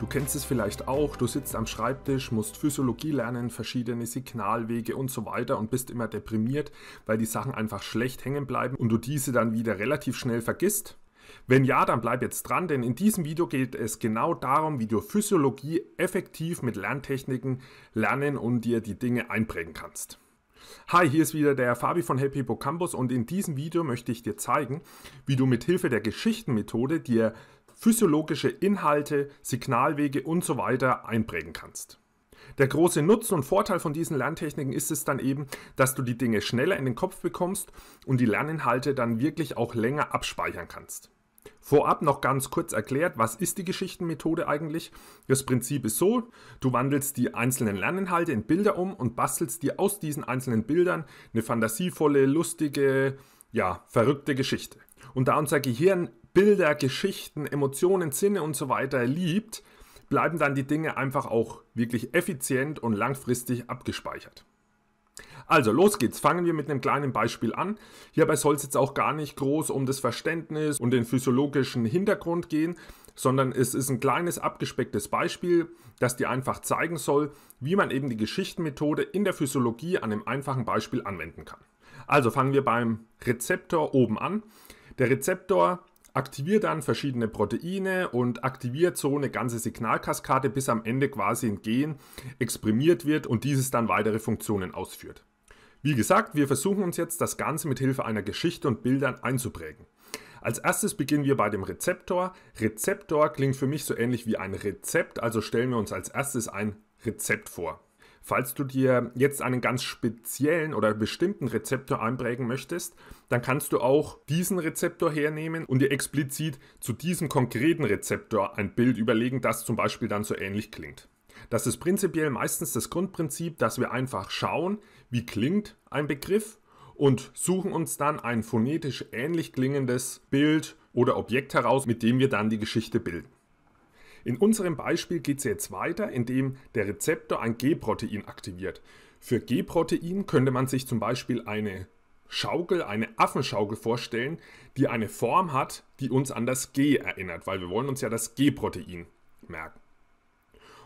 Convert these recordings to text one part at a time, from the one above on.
Du kennst es vielleicht auch, du sitzt am Schreibtisch, musst Physiologie lernen, verschiedene Signalwege und so weiter und bist immer deprimiert, weil die Sachen einfach schlecht hängen bleiben und du diese dann wieder relativ schnell vergisst? Wenn ja, dann bleib jetzt dran, denn in diesem Video geht es genau darum, wie du Physiologie effektiv mit Lerntechniken lernen und dir die Dinge einprägen kannst. Hi, hier ist wieder der Fabi von Happy Hippocampus und in diesem Video möchte ich dir zeigen, wie du mit Hilfe der Geschichtenmethode dir physiologische Inhalte, Signalwege und so weiter einprägen kannst. Der große Nutzen und Vorteil von diesen Lerntechniken ist es dann eben, dass du die Dinge schneller in den Kopf bekommst und die Lerninhalte dann wirklich auch länger abspeichern kannst. Vorab noch ganz kurz erklärt, was ist die Geschichtenmethode eigentlich? Das Prinzip ist so, du wandelst die einzelnen Lerninhalte in Bilder um und bastelst dir aus diesen einzelnen Bildern eine fantasievolle, lustige, ja, verrückte Geschichte. Und da unser Gehirn Bilder, Geschichten, Emotionen, Sinne und so weiter liebt, bleiben dann die Dinge einfach auch wirklich effizient und langfristig abgespeichert. Also los geht's, fangen wir mit einem kleinen Beispiel an. Hierbei soll es jetzt auch gar nicht groß um das Verständnis und den physiologischen Hintergrund gehen, sondern es ist ein kleines abgespecktes Beispiel, das dir einfach zeigen soll, wie man eben die Geschichtenmethode in der Physiologie an einem einfachen Beispiel anwenden kann. Also fangen wir beim Rezeptor oben an. Der Rezeptor aktiviert dann verschiedene Proteine und aktiviert so eine ganze Signalkaskade, bis am Ende quasi ein Gen exprimiert wird und dieses dann weitere Funktionen ausführt. Wie gesagt, wir versuchen uns jetzt das Ganze mit Hilfe einer Geschichte und Bildern einzuprägen. Als erstes beginnen wir bei dem Rezeptor. Rezeptor klingt für mich so ähnlich wie ein Rezept, also stellen wir uns als erstes ein Rezept vor. Falls du dir jetzt einen ganz speziellen oder bestimmten Rezeptor einprägen möchtest, dann kannst du auch diesen Rezeptor hernehmen und dir explizit zu diesem konkreten Rezeptor ein Bild überlegen, das zum Beispiel dann so ähnlich klingt. Das ist prinzipiell meistens das Grundprinzip, dass wir einfach schauen, wie klingt ein Begriff und suchen uns dann ein phonetisch ähnlich klingendes Bild oder Objekt heraus, mit dem wir dann die Geschichte bilden. In unserem Beispiel geht es jetzt weiter, indem der Rezeptor ein G-Protein aktiviert. Für G-Protein könnte man sich zum Beispiel eine Schaukel, eine Affenschaukel vorstellen, die eine Form hat, die uns an das G erinnert, weil wir wollen uns ja das G-Protein merken.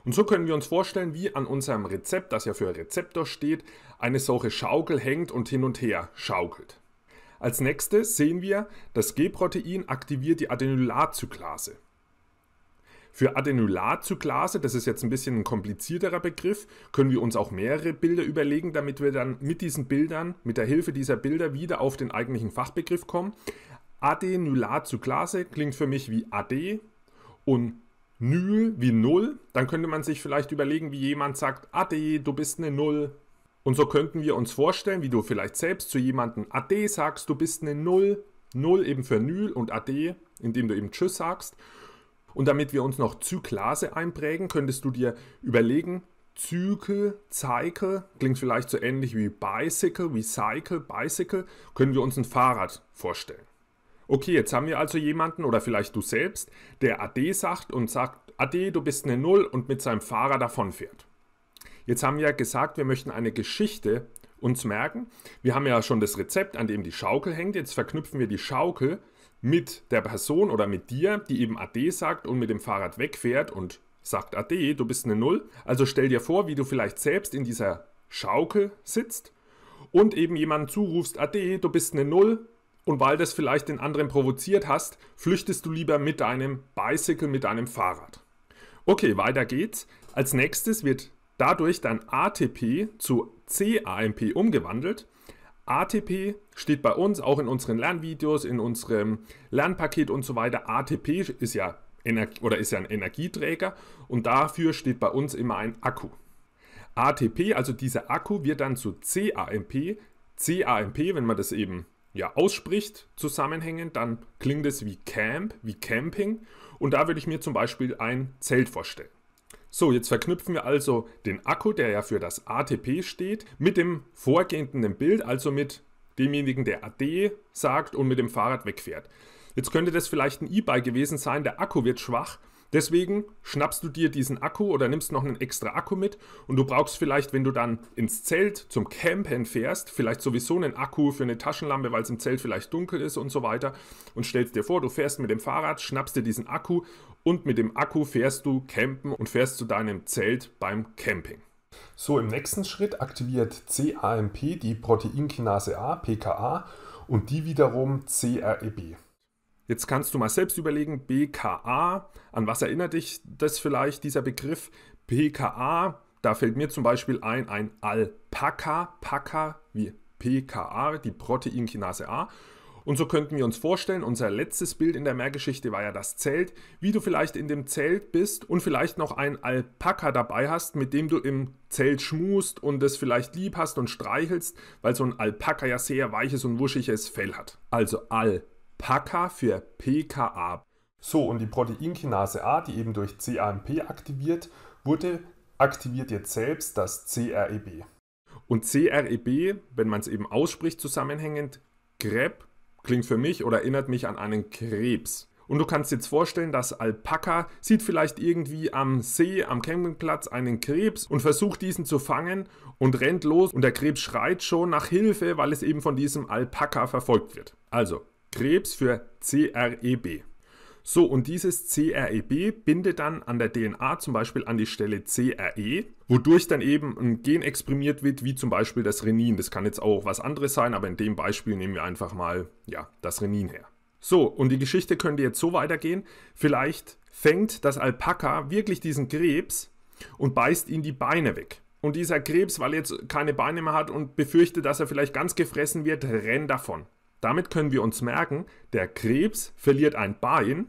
Und so können wir uns vorstellen, wie an unserem Rezept, das ja für Rezeptor steht, eine solche Schaukel hängt und hin und her schaukelt. Als nächstes sehen wir, das G-Protein aktiviert die Adenylatzyklase. Für Adenylatzyklase, das ist jetzt ein bisschen ein komplizierterer Begriff, können wir uns auch mehrere Bilder überlegen, damit wir dann mit diesen Bildern, mit der Hilfe dieser Bilder wieder auf den eigentlichen Fachbegriff kommen. Adenylatzyklase klingt für mich wie AD und Nyl wie Null. Dann könnte man sich vielleicht überlegen, wie jemand sagt, AD, du bist eine Null. Und so könnten wir uns vorstellen, wie du vielleicht selbst zu jemandem AD sagst, du bist eine Null. Null eben für Nyl und AD, indem du eben Tschüss sagst. Und damit wir uns noch Zyklase einprägen, könntest du dir überlegen, Zykel, Cycle, klingt vielleicht so ähnlich wie Bicycle, wie Cycle, Bicycle, können wir uns ein Fahrrad vorstellen. Okay, jetzt haben wir also jemanden oder vielleicht du selbst, der Ade sagt und sagt, Ade, du bist eine Null und mit seinem Fahrer davonfährt. Jetzt haben wir gesagt, wir möchten eine Geschichte uns merken, wir haben ja schon das Rezept, an dem die Schaukel hängt. Jetzt verknüpfen wir die Schaukel mit der Person oder mit dir, die eben Ade sagt und mit dem Fahrrad wegfährt und sagt Ade, du bist eine Null. Also stell dir vor, wie du vielleicht selbst in dieser Schaukel sitzt und eben jemanden zurufst Ade, du bist eine Null. Und weil das vielleicht den anderen provoziert hast, flüchtest du lieber mit deinem Bicycle, mit deinem Fahrrad. Okay, weiter geht's. Als nächstes wird dadurch dann ATP zu CAMP umgewandelt. ATP steht bei uns auch in unseren Lernvideos, in unserem Lernpaket und so weiter. ATP ist ja Energie, oder ist ja ein Energieträger und dafür steht bei uns immer ein Akku. ATP, also dieser Akku, wird dann zu CAMP. CAMP, wenn man das eben ja, ausspricht, zusammenhängend, dann klingt es wie Camp, wie Camping. Und da würde ich mir zum Beispiel ein Zelt vorstellen. So, jetzt verknüpfen wir also den Akku, der ja für das ATP steht, mit dem vorgehenden Bild, also mit demjenigen, der AD sagt und mit dem Fahrrad wegfährt. Jetzt könnte das vielleicht ein E-Bike gewesen sein, der Akku wird schwach, Deswegen schnappst du dir diesen Akku oder nimmst noch einen extra Akku mit und du brauchst vielleicht, wenn du dann ins Zelt zum Campen fährst, vielleicht sowieso einen Akku für eine Taschenlampe, weil es im Zelt vielleicht dunkel ist und so weiter und stellst dir vor, du fährst mit dem Fahrrad, schnappst dir diesen Akku und mit dem Akku fährst du campen und fährst zu deinem Zelt beim Camping. So, im nächsten Schritt aktiviert CAMP die Proteinkinase A, PKA und die wiederum CREB. Jetzt kannst du mal selbst überlegen, BKA, an was erinnert dich das vielleicht, dieser Begriff? BKA, da fällt mir zum Beispiel ein, ein Alpaka, Paka wie PKA, die Proteinkinase A. Und so könnten wir uns vorstellen, unser letztes Bild in der Mehrgeschichte war ja das Zelt, wie du vielleicht in dem Zelt bist und vielleicht noch einen Alpaka dabei hast, mit dem du im Zelt schmust und es vielleicht lieb hast und streichelst, weil so ein Alpaka ja sehr weiches und wuschiges Fell hat. Also Alpaka. PACA für PKA. So, und die Proteinkinase A, die eben durch CAMP aktiviert wurde, aktiviert jetzt selbst das CREB. Und CREB, wenn man es eben ausspricht zusammenhängend, Greb, klingt für mich oder erinnert mich an einen Krebs. Und du kannst jetzt vorstellen, dass Alpaka sieht vielleicht irgendwie am See, am Campingplatz einen Krebs und versucht diesen zu fangen und rennt los und der Krebs schreit schon nach Hilfe, weil es eben von diesem Alpaka verfolgt wird. Also, Krebs für CREB. So, und dieses CREB bindet dann an der DNA zum Beispiel an die Stelle CRE, wodurch dann eben ein Gen exprimiert wird, wie zum Beispiel das Renin. Das kann jetzt auch was anderes sein, aber in dem Beispiel nehmen wir einfach mal ja, das Renin her. So, und die Geschichte könnte jetzt so weitergehen. Vielleicht fängt das Alpaka wirklich diesen Krebs und beißt ihn die Beine weg. Und dieser Krebs, weil er jetzt keine Beine mehr hat und befürchtet, dass er vielleicht ganz gefressen wird, rennt davon. Damit können wir uns merken, der Krebs verliert ein Bein,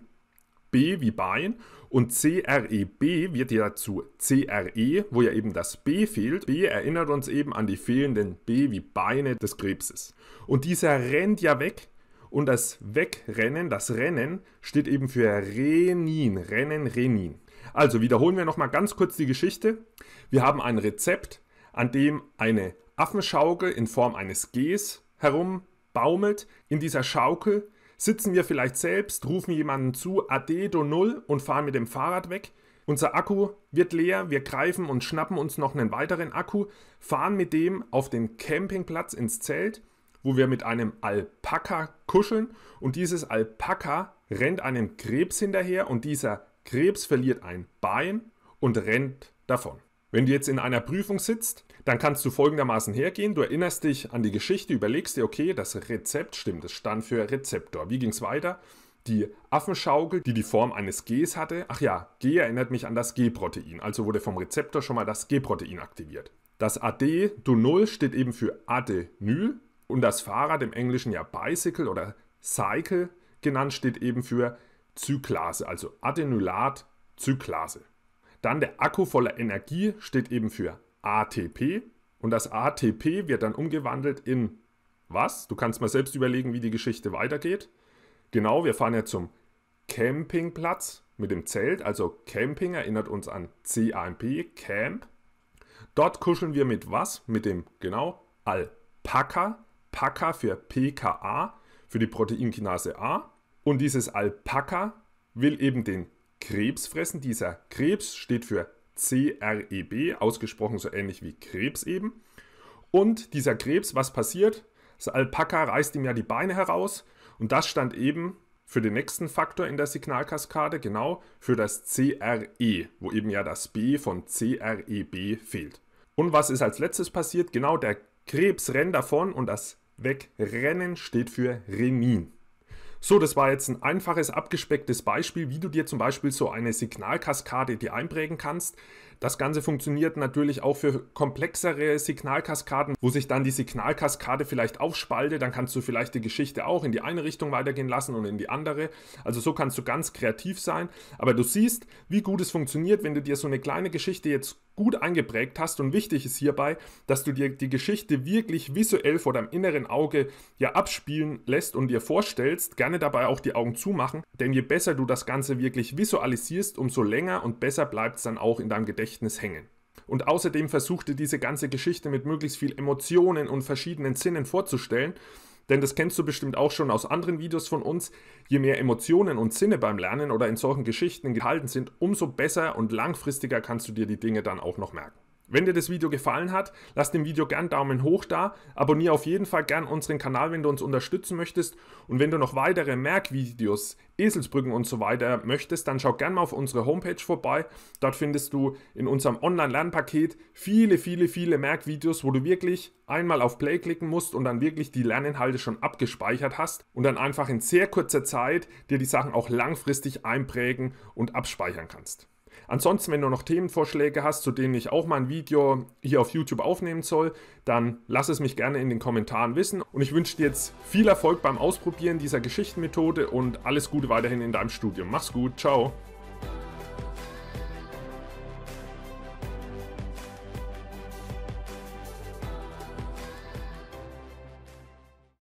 B wie Bein, und CREB wird ja zu CRE, wo ja eben das B fehlt. B erinnert uns eben an die fehlenden B wie Beine des Krebses. Und dieser rennt ja weg. Und das Wegrennen, das Rennen, steht eben für Renin, Rennen, Renin. Also wiederholen wir nochmal ganz kurz die Geschichte. Wir haben ein Rezept, an dem eine Affenschaukel in Form eines Gs herum baumelt in dieser Schaukel, sitzen wir vielleicht selbst, rufen jemanden zu, Ade do null und fahren mit dem Fahrrad weg. Unser Akku wird leer, wir greifen und schnappen uns noch einen weiteren Akku, fahren mit dem auf den Campingplatz ins Zelt, wo wir mit einem Alpaka kuscheln und dieses Alpaka rennt einem Krebs hinterher und dieser Krebs verliert ein Bein und rennt davon. Wenn du jetzt in einer Prüfung sitzt dann kannst du folgendermaßen hergehen, du erinnerst dich an die Geschichte, überlegst dir, okay, das Rezept stimmt, es stand für Rezeptor. Wie ging es weiter? Die Affenschaukel, die die Form eines Gs hatte, ach ja, G erinnert mich an das G-Protein, also wurde vom Rezeptor schon mal das G-Protein aktiviert. Das AD, du 0, steht eben für Adenyl und das Fahrrad im Englischen ja Bicycle oder Cycle genannt, steht eben für Zyklase, also Adenylat-Zyklase. Dann der Akku voller Energie steht eben für ATP und das ATP wird dann umgewandelt in was? Du kannst mal selbst überlegen, wie die Geschichte weitergeht. Genau, wir fahren ja zum Campingplatz mit dem Zelt, also Camping erinnert uns an CAMP, Camp. Dort kuscheln wir mit was? Mit dem, genau, Alpaka. Paka für PKA, für die Proteinkinase A. Und dieses Alpaka will eben den Krebs fressen. Dieser Krebs steht für CREB, ausgesprochen so ähnlich wie Krebs eben. Und dieser Krebs, was passiert? Das Alpaka reißt ihm ja die Beine heraus und das stand eben für den nächsten Faktor in der Signalkaskade, genau für das CRE, wo eben ja das B von CREB fehlt. Und was ist als letztes passiert? Genau der Krebs rennt davon und das Wegrennen steht für Renin. So, das war jetzt ein einfaches, abgespecktes Beispiel, wie du dir zum Beispiel so eine Signalkaskade dir einprägen kannst. Das Ganze funktioniert natürlich auch für komplexere Signalkaskaden, wo sich dann die Signalkaskade vielleicht aufspaltet. Dann kannst du vielleicht die Geschichte auch in die eine Richtung weitergehen lassen und in die andere. Also so kannst du ganz kreativ sein. Aber du siehst, wie gut es funktioniert, wenn du dir so eine kleine Geschichte jetzt gut eingeprägt hast. Und wichtig ist hierbei, dass du dir die Geschichte wirklich visuell vor deinem inneren Auge ja abspielen lässt und dir vorstellst, gerne dabei auch die Augen zumachen, denn je besser du das Ganze wirklich visualisierst, umso länger und besser bleibt es dann auch in deinem Gedächtnis hängen. Und außerdem versuchte diese ganze Geschichte mit möglichst viel Emotionen und verschiedenen Sinnen vorzustellen denn das kennst du bestimmt auch schon aus anderen Videos von uns. Je mehr Emotionen und Sinne beim Lernen oder in solchen Geschichten gehalten sind, umso besser und langfristiger kannst du dir die Dinge dann auch noch merken. Wenn dir das Video gefallen hat, lass dem Video gern Daumen hoch da, abonniere auf jeden Fall gern unseren Kanal, wenn du uns unterstützen möchtest und wenn du noch weitere Merkvideos, Eselsbrücken und so weiter möchtest, dann schau gern mal auf unsere Homepage vorbei. Dort findest du in unserem Online-Lernpaket viele, viele, viele Merkvideos, wo du wirklich einmal auf Play klicken musst und dann wirklich die Lerninhalte schon abgespeichert hast und dann einfach in sehr kurzer Zeit dir die Sachen auch langfristig einprägen und abspeichern kannst. Ansonsten, wenn du noch Themenvorschläge hast, zu denen ich auch mal ein Video hier auf YouTube aufnehmen soll, dann lass es mich gerne in den Kommentaren wissen. Und ich wünsche dir jetzt viel Erfolg beim Ausprobieren dieser Geschichtenmethode und alles Gute weiterhin in deinem Studium. Mach's gut, ciao.